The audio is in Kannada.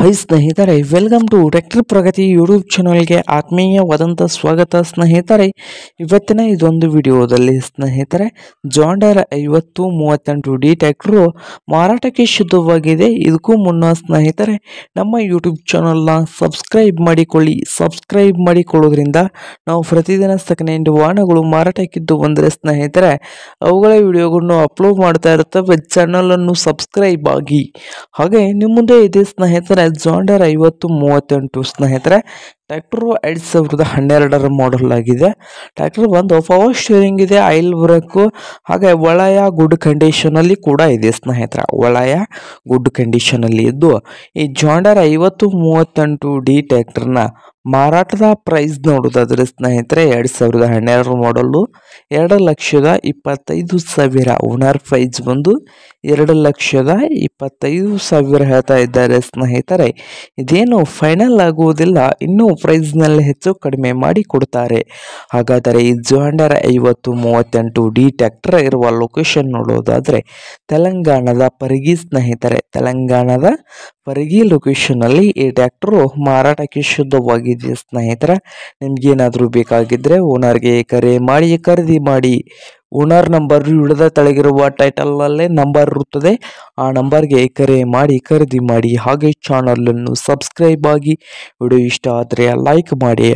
ಹೈ ಸ್ನೇಹಿತರೆ welcome to tractor Pragati YouTube ಚಾನಲ್ಗೆ ಆತ್ಮೀಯವಾದಂಥ ಸ್ವಾಗತ ಸ್ನೇಹಿತರೆ ಇವತ್ತಿನ ಇದೊಂದು ವಿಡಿಯೋದಲ್ಲಿ ಸ್ನೇಹಿತರೆ ಜಾಂಡರ್ ಐವತ್ತು ಮೂವತ್ತೆಂಟು ಡಿ ಟ್ಯಾಕ್ಟ್ರು ಮಾರಾಟಕ್ಕೆ ಶುದ್ಧವಾಗಿದೆ ಇದಕ್ಕೂ ಮುನ್ನ ಸ್ನೇಹಿತರೆ ನಮ್ಮ ಯೂಟ್ಯೂಬ್ ಚಾನಲ್ನ ಸಬ್ಸ್ಕ್ರೈಬ್ ಮಾಡಿಕೊಳ್ಳಿ ಸಬ್ಸ್ಕ್ರೈಬ್ ಮಾಡಿಕೊಳ್ಳೋದ್ರಿಂದ ನಾವು ಪ್ರತಿದಿನ ಸೆಕೆಂಡ್ ವಾಹನಗಳು ಮಾರಾಟಕ್ಕಿದ್ದು ಬಂದರೆ ಸ್ನೇಹಿತರೆ ಅವುಗಳ ವಿಡಿಯೋಗಳನ್ನು ಅಪ್ಲೋಡ್ ಮಾಡ್ತಾ ಇರ್ತವೆ ಚಾನಲನ್ನು ಸಬ್ಸ್ಕ್ರೈಬ್ ಆಗಿ ಹಾಗೆ ನಿಮ್ಮ ಮುಂದೆ ಇದೆ ಸ್ನೇಹಿತರೆ ಅಲೆಕ್ಸಾಂಡರ್ ಐವತ್ತು ಮೂವತ್ತೆಂಟು ಸ್ನೇಹಿತರೆ ಟ್ರ್ಯಾಕ್ಟರ್ ಎರಡು ಸಾವಿರದ ಹನ್ನೆರಡರ ಮಾಡಲ್ ಆಗಿದೆ ಟ್ಯಾಕ್ಟರ್ ಒಂದು ಫವರ್ ಸ್ಟೀರಿಂಗ್ ಇದೆ ಆಯಿಲ್ ಬ್ರೇಕು ಹಾಗೆ ಒಳಯ ಗುಡ್ ಕಂಡೀಷನಲ್ಲಿ ಕೂಡ ಇದೆ ಸ್ನೇಹಿತರ ಒಳಯ ಗುಡ್ ಕಂಡೀಷನಲ್ಲಿ ಇದ್ದು ಈ ಜಾಂಡರ್ ಐವತ್ತು ಮೂವತ್ತೆಂಟು ಡಿ ಟ್ಯಾಕ್ಟರ್ನ ಮಾರಾಟದ ಪ್ರೈಸ್ ನೋಡೋದಾದರೆ ಸ್ನೇಹಿತರೆ ಎರಡು ಸಾವಿರದ ಹನ್ನೆರಡರ ಮಾಡಲು ಎರಡು ಲಕ್ಷದ ಇಪ್ಪತ್ತೈದು ಸಾವಿರ ಓನರ್ ಪ್ರೈಸ್ ಬಂದು ಎರಡು ಲಕ್ಷದ ಇಪ್ಪತ್ತೈದು ಸಾವಿರ ಹೇಳ್ತಾ ಇದ್ದಾರೆ ಸ್ನೇಹಿತರೆ ಇದೇನು ಫೈನಲ್ ಆಗುವುದಿಲ್ಲ ಇನ್ನೂ ಪ್ರೈಸ್ನಲ್ಲಿ ಹೆಚ್ಚು ಕಡಿಮೆ ಮಾಡಿ ಕೊಡುತ್ತಾರೆ ಹಾಗಾದರೆ ಈ ಜೊಂಡರ ಐವತ್ತು ಮೂವತ್ತೆಂಟು ಡಿ ಟ್ಯಾಕ್ಟರ್ ಇರುವ ಲೊಕೇಶನ್ ನೋಡೋದಾದ್ರೆ ತೆಲಂಗಾಣದ ಪರಿಗಿ ಸ್ನೇಹಿತರೆ ತೆಲಂಗಾಣದ ಪರಿಗಿ ಅಲ್ಲಿ ಈ ಟ್ಯಾಕ್ಟರು ಮಾರಾಟಕ್ಕೆ ಶುದ್ಧವಾಗಿದೆ ಸ್ನೇಹಿತರ ನಿಮಗೇನಾದರೂ ಬೇಕಾಗಿದ್ದರೆ ಓನರ್ಗೆ ಕರೆ ಮಾಡಿ ಖರೀದಿ ಮಾಡಿ ಓನರ್ ನಂಬರ್ ಹಿಡಿದ ತಳಗಿರುವ ಟೈಟಲ್ ನಂಬರ್ ಇರುತ್ತದೆ ಆ ನಂಬರ್ಗೆ ಕರೆ ಮಾಡಿ ಖರೀದಿ ಮಾಡಿ ಹಾಗೆ ಚಾನಲನ್ನು ಅನ್ನು ಸಬ್ಸ್ಕ್ರೈಬ್ ಆಗಿ ವಿಡಿಯೋ ಇಷ್ಟ ಆದರೆ ಲೈಕ್ ಮಾಡಿ